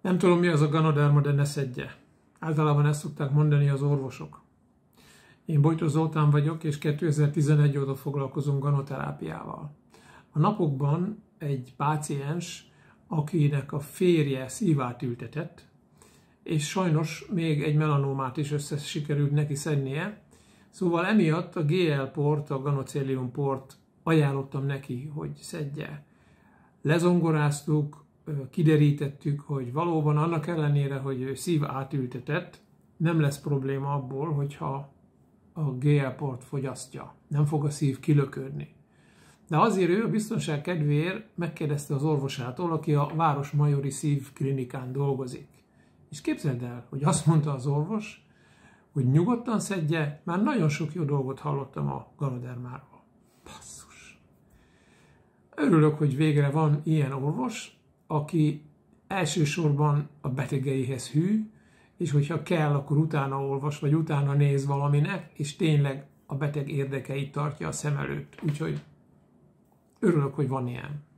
Nem tudom, mi az a ganoderma, de ne szedje. Általában ezt szokták mondani az orvosok. Én Bojtó Zoltán vagyok, és 2011 óta foglalkozom ganoterápiával. A napokban egy páciens, akinek a férje szívát ültetett, és sajnos még egy melanómát is össze sikerült neki szednie, szóval emiatt a GL port, a ganocélium port ajánlottam neki, hogy szedje. Lezongoráztuk, kiderítettük, hogy valóban annak ellenére, hogy szív átültetett, nem lesz probléma abból, hogyha a GL port fogyasztja. Nem fog a szív kilöködni. De azért ő a biztonság kedvéért megkérdezte az orvosától, aki a Város Majori szív klinikán dolgozik. És képzeld el, hogy azt mondta az orvos, hogy nyugodtan szedje, már nagyon sok jó dolgot hallottam a Galadermáról. Basszus! Örülök, hogy végre van ilyen orvos, aki elsősorban a betegeihez hű, és hogyha kell, akkor utána olvas, vagy utána néz valaminek, és tényleg a beteg érdekeit tartja a szem előtt. Úgyhogy örülök, hogy van ilyen.